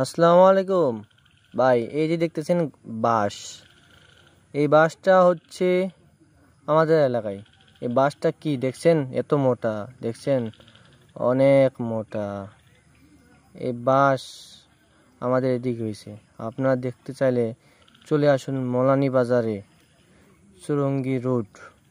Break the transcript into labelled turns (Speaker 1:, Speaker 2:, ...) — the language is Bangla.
Speaker 1: আসসালামু আলাইকুম ভাই এই যে দেখতেছেন বাস এই বাসটা হচ্ছে আমাদের এলাকায় এই বাসটা কি দেখছেন এত মোটা দেখছেন অনেক মোটা এই বাস আমাদের এদিক হয়েছে আপনারা দেখতে চাইলে চলে আসুন মলানি বাজারে চুরঙ্গি রোড